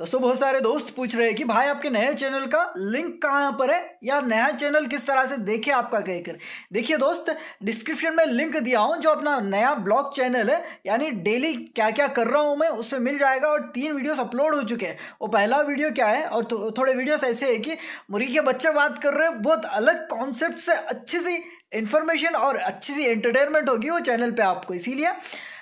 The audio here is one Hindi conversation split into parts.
दोस्तों बहुत सारे दोस्त पूछ रहे हैं कि भाई आपके नए चैनल का लिंक कहाँ पर है या नया चैनल किस तरह से देखे आपका कहकर देखिए दोस्त डिस्क्रिप्शन में लिंक दिया हूँ जो अपना नया ब्लॉग चैनल है यानी डेली क्या क्या कर रहा हूँ मैं उस पर मिल जाएगा और तीन वीडियोस अपलोड हो चुके हैं वो पहला वीडियो क्या है और थो, तो, थोड़े वीडियोस ऐसे है कि मुर्गी के बच्चे बात कर रहे हैं बहुत अलग कॉन्सेप्ट से अच्छी सी इन्फॉर्मेशन और अच्छी सी एंटरटेनमेंट होगी वो चैनल पर आपको इसीलिए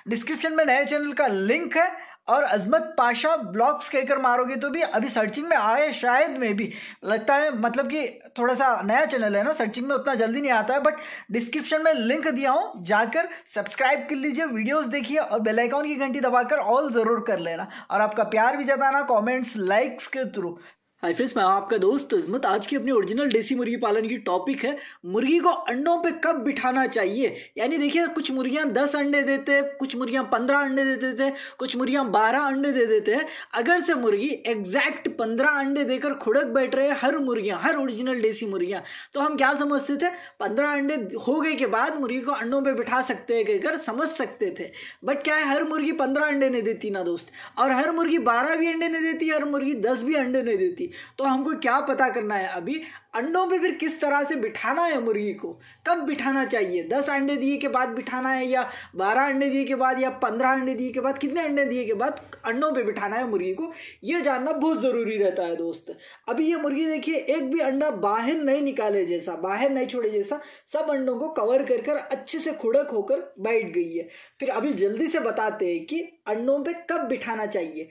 डिस्क्रिप्शन में नए चैनल का लिंक है और अजमत पाशा ब्लॉक्स कहकर मारोगे तो भी अभी सर्चिंग में आए शायद में भी लगता है मतलब कि थोड़ा सा नया चैनल है ना सर्चिंग में उतना जल्दी नहीं आता है बट डिस्क्रिप्शन में लिंक दिया हूँ जाकर सब्सक्राइब कर लीजिए वीडियोस देखिए और बेल आइकॉन की घंटी दबाकर ऑल ज़रूर कर लेना और आपका प्यार भी जताना कॉमेंट्स लाइक्स के थ्रू हाय फ्रेंड्स मैं आपका दोस्त अजमत आज की अपनी ओरिजिनल देसी मुर्गी पालन की टॉपिक है मुर्गी को अंडों पे कब बिठाना चाहिए यानी देखिए कुछ मुर्गियां दस अंडे देते हैं कुछ मुर्गियां पंद्रह अंडे दे देते हैं कुछ मुर्गियां बारह अंडे दे देते हैं अगर से मुर्गी एग्जैक्ट पंद्रह अंडे देकर खुड़क बैठ रहे हर मुर्गियाँ हर ओरिजिनल देसी मुर्गियाँ तो हम क्या समझते थे पंद्रह अंडे हो गए के बाद मुर्गी को अंडों पर बिठा सकते हैं कहकर समझ सकते थे बट क्या है हर मुर्गी पंद्रह अंडे नहीं देती ना दोस्त और हर मुर्गी बारह भी अंडे नहीं देती हर मुर्गी दस भी अंडे नहीं देती थी तो हमको क्या पता करना है अभी अंडों पे फिर किस तरह से बिठाना है मुर्गी को कब बिठाना चाहिए दस अंडे दिए के बाद बिठाना है या बारह अंडे दिए के बाद या पंद्रह अंडे दिए के बाद कितने अंडे दिए के बाद अंडों पे बिठाना है मुर्गी को ये जानना बहुत ज़रूरी रहता है दोस्त अभी ये मुर्गी देखिए एक भी अंडा बाहर नहीं निकाले जैसा बाहर नहीं छोड़े जैसा सब अंडों को कवर कर कर अच्छे से खुड़क होकर बैठ गई है फिर अभी जल्दी से बताते हैं कि अंडों पर कब बिठाना चाहिए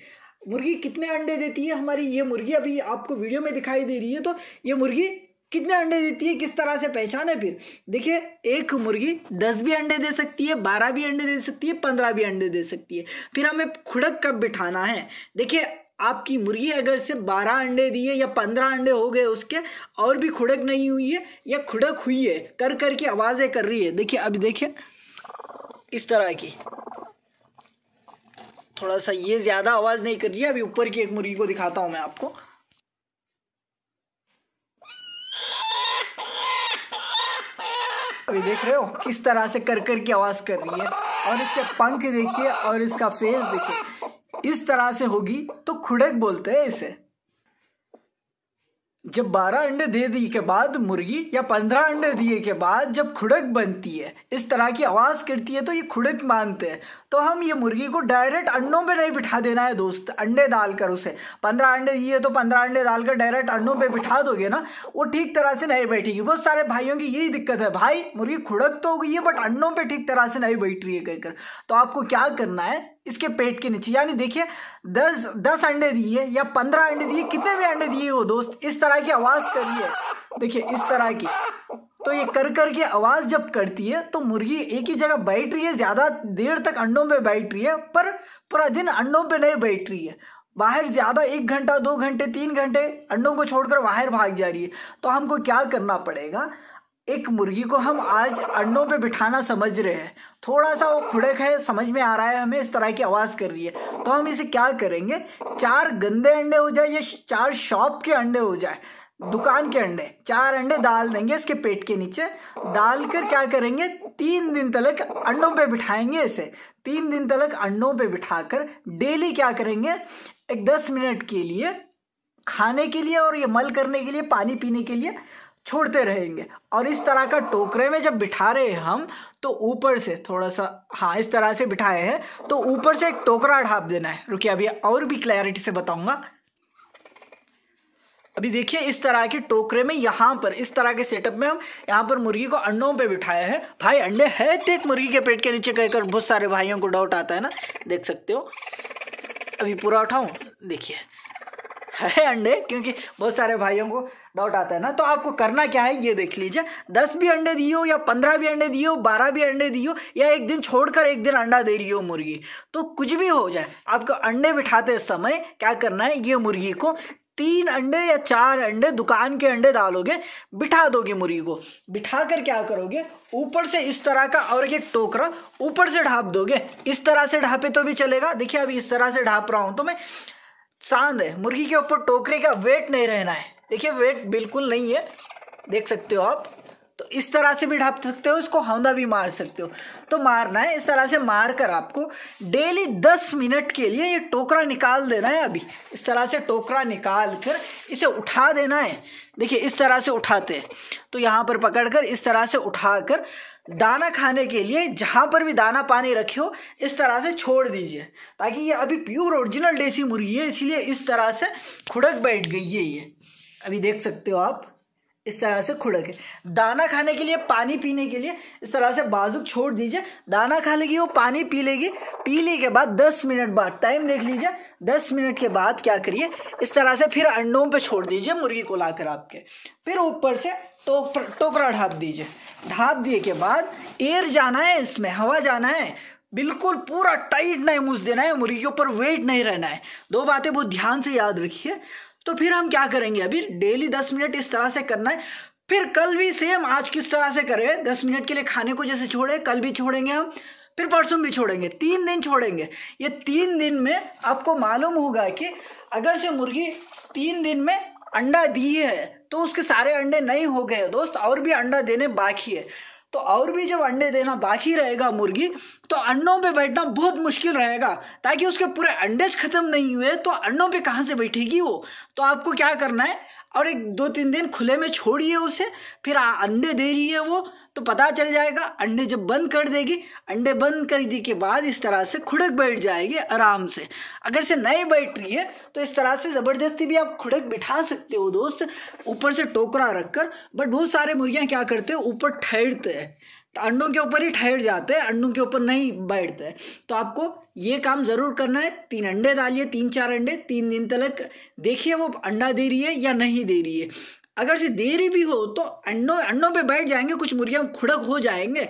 मुर्गी कितने अंडे देती है हमारी ये मुर्गी अभी आपको वीडियो में दिखाई दे रही है तो ये मुर्गी कितने अंडे देती है किस तरह से पहचान है फिर देखिए एक मुर्गी दस भी अंडे दे सकती है बारह भी अंडे दे सकती है पंद्रह भी अंडे दे सकती है फिर हमें खुड़क कब बिठाना है देखिए आपकी मुर्गी अगर से बारह अंडे दिए या पंद्रह अंडे हो गए उसके और भी खुड़क नहीं हुई है या खुड़क हुई है कर करके आवाज़ें कर रही है देखिए अभी देखिए इस तरह की थोड़ा सा ये ज़्यादा आवाज़ नहीं कर रही है अभी ऊपर की एक मुर्गी को दिखाता हूं मैं आपको अभी देख रहे हो किस तरह से कर कर की आवाज़ कर रही है और इसके पंख देखिए और इसका फेस देखिए इस तरह से होगी तो खुड़क बोलते हैं इसे जब 12 अंडे दे दी के बाद मुर्गी या 15 अंडे दिए के बाद जब खुड़क बनती है इस तरह की आवाज़ करती है तो ये खुड़क मानते हैं तो हम ये मुर्गी को डायरेक्ट अंडों पे नहीं बिठा देना है दोस्त अंडे डालकर उसे पंद्रह अंडे दिए तो पंद्रह अंडे डालकर डायरेक्ट अंडों पे बिठा दोगे ना वो ठीक तरह से नहीं बैठेगी बहुत सारे भाइयों की यही दिक्कत है भाई मुर्गी खुड़क तो हो गई है बट अंडों पर ठीक तरह से नहीं बैठ रही है कहकर तो आपको क्या करना है इसके पेट के नीचे यानी देखिए दस दस अंडे दिए या पंद्रह अंडे दिए कितने भी अंडे दिए हो दोस्त इस तरह की आवाज़ करिए देखिए इस तरह की तो ये कर कर के आवाज़ जब करती है तो मुर्गी एक ही जगह बैठ रही है ज़्यादा देर तक अंडों पे बैठ रही है पर पूरा दिन अंडों पे नहीं बैठ रही है बाहर ज़्यादा एक घंटा दो घंटे तीन घंटे अंडों को छोड़कर बाहर भाग जा रही है तो हमको क्या करना पड़ेगा एक मुर्गी को हम आज अंडों पे बिठाना समझ रहे हैं थोड़ा सा वो खुड़क है समझ में आ रहा है हमें इस तरह की आवाज़ कर रही है तो हम इसे क्या करेंगे चार गंदे अंडे हो जाए या चार शॉप के अंडे हो जाए दुकान के अंडे चार अंडे डाल देंगे इसके पेट के नीचे डालकर क्या करेंगे तीन दिन तलक अंडों पे बिठाएंगे इसे तीन दिन तलक अंडों पे बिठाकर डेली क्या करेंगे एक दस मिनट के लिए खाने के लिए और ये मल करने के लिए पानी पीने के लिए छोड़ते रहेंगे और इस तरह का टोकरे में जब बिठा रहे हैं हम तो ऊपर से थोड़ा सा हाँ इस तरह से बिठाए हैं तो ऊपर से एक टोकरा ढाप देना है रुकिए अभी और भी क्लैरिटी से बताऊंगा अभी देखिए इस तरह के टोकरे में यहाँ पर इस तरह के सेटअप में हम यहाँ पर मुर्गी को अंडों पे बिठाया है भाई अंडे है तो एक मुर्गी के पेट के नीचे कहकर बहुत सारे भाइयों को डाउट आता है ना देख सकते हो अभी पूरा उठाऊँ देखिए है अंडे क्योंकि बहुत सारे भाइयों को डाउट आता है ना तो आपको करना क्या है ये देख लीजिए दस भी अंडे दियो या पंद्रह भी अंडे दियो बारह भी अंडे दियो या एक दिन छोड़कर एक दिन अंडा दे रही हो मुर्गी तो कुछ भी हो जाए आपको अंडे बिठाते समय क्या करना है ये मुर्गी को तीन अंडे या चार अंडे दुकान के अंडे डालोगे बिठा दोगे मुर्गी को बिठा कर क्या करोगे ऊपर से इस तरह का और एक टोकरा ऊपर से ढाप दोगे इस तरह से ढापे तो भी चलेगा देखिए अभी इस तरह से ढाप रहा हूँ तो मैं चांद है मुर्गी के ऊपर टोकरे का वेट नहीं रहना है देखिए वेट बिल्कुल नहीं है देख सकते हो आप तो इस तरह से भी ढाप सकते हो इसको हौंदा भी मार सकते हो तो मारना है इस तरह से मार कर आपको डेली दस मिनट के लिए ये टोकरा निकाल देना है अभी इस तरह से टोकरा निकाल कर इसे उठा देना है देखिए इस तरह से उठाते हैं तो यहाँ पर पकड़कर इस तरह से उठाकर दाना खाने के लिए जहाँ पर भी दाना पानी रखे हो इस तरह से छोड़ दीजिए ताकि ये अभी प्योर ओरिजिनल देसी मुर्गी है इसलिए इस तरह से खुड़क बैठ गई है ये अभी देख सकते हो आप इस तरह से खुड़के दाना खाने के लिए पानी पीने के लिए इस तरह से बाजुक छोड़ दीजिए दाना खा लेगी वो पानी पी लेगी पीने के बाद दस मिनट बाद टाइम देख लीजिए दस मिनट के बाद क्या करिए इस तरह से फिर अंडों पे छोड़ दीजिए मुर्गी को लाकर आपके फिर ऊपर से टोक टोकरा ढाप दीजिए ढाप दिए के बाद एयर जाना है इसमें हवा जाना है बिल्कुल पूरा टाइट नहीं मुझ देना है मुर्गी के ऊपर वेट नहीं रहना है दो बातें बहुत ध्यान से याद रखिए तो फिर हम क्या करेंगे अभी डेली दस मिनट इस तरह से करना है फिर कल भी सेम आज किस तरह से करें दस मिनट के लिए खाने को जैसे छोड़े कल भी छोड़ेंगे हम फिर परसों भी छोड़ेंगे तीन दिन छोड़ेंगे ये तीन दिन में आपको मालूम होगा कि अगर से मुर्गी तीन दिन में अंडा दी है तो उसके सारे अंडे नहीं हो गए दोस्त और भी अंडा देने बाकी है तो और भी जब अंडे देना बाकी रहेगा मुर्गी तो अंडों पे बैठना बहुत मुश्किल रहेगा ताकि उसके पूरे अंडे खत्म नहीं हुए तो अंडों पे कहाँ से बैठेगी वो तो आपको क्या करना है और एक दो तीन दिन खुले में छोड़िए उसे फिर अंडे दे रही है वो तो पता चल जाएगा अंडे जब बंद कर देगी अंडे बंद करने के बाद इस तरह से खुड़क बैठ जाएगी आराम से अगर से नहीं बैठ रही है तो इस तरह से ज़बरदस्ती भी आप खुड़क बिठा सकते हो दोस्त ऊपर से टोकरा रखकर बट बहुत सारे मुर्गियाँ क्या करते हैं ऊपर ठहरते हैं अंडों के ऊपर ही ठहर जाते हैं अंडों के ऊपर नहीं बैठते तो आपको ये काम ज़रूर करना है तीन अंडे डालिए तीन चार अंडे तीन दिन तक देखिए वो अंडा दे रही है या नहीं दे रही है अगर से देरी भी हो तो अंडों अंडों पे बैठ जाएंगे कुछ मुर्गियाँ खुड़क हो जाएंगे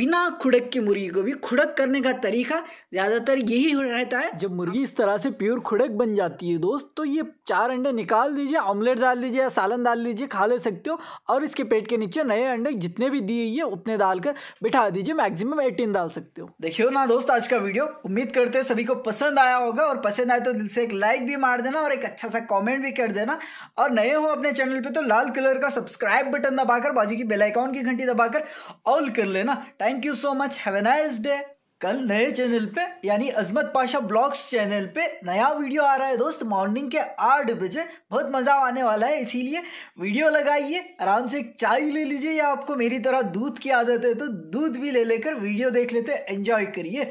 बिना खुड़क की मुर्गी को भी खुड़क करने का तरीका ज़्यादातर यही रहता है जब मुर्गी इस तरह से प्योर खुड़क बन जाती है दोस्त तो ये चार अंडे निकाल दीजिए ऑमलेट डाल दीजिए या सालन डाल दीजिए खा ले सकते हो और इसके पेट के नीचे नए अंडे जितने भी दिए ये उतने डालकर बिठा दीजिए मैक्सिमम एटीन डाल सकते हो देखियो ना दोस्त आज का वीडियो उम्मीद करते हैं सभी को पसंद आया होगा और पसंद आए तो दिल से एक लाइक भी मार देना और एक अच्छा सा कॉमेंट भी कर देना और नए हो अपने चैनल पर तो तो लाल कलर का सब्सक्राइब बटन दबाकर बाजू की बेल आइकॉन की घंटी दबाकर ऑल कर लेना thank you so much have a nice day कल नए चैनल पे यानी अजमत पाशा ब्लॉग्स चैनल पे नया वीडियो आ रहा है दोस्त मॉर्निंग के आठ बजे बहुत मज़ा आने वाला है इसीलिए वीडियो लगाइए आराम से एक चाय ले लीजिए या आपको मेरी तरह दूध की आदत है तो दूध भी ले लेकर वीडियो देख लेते एंजॉय करिए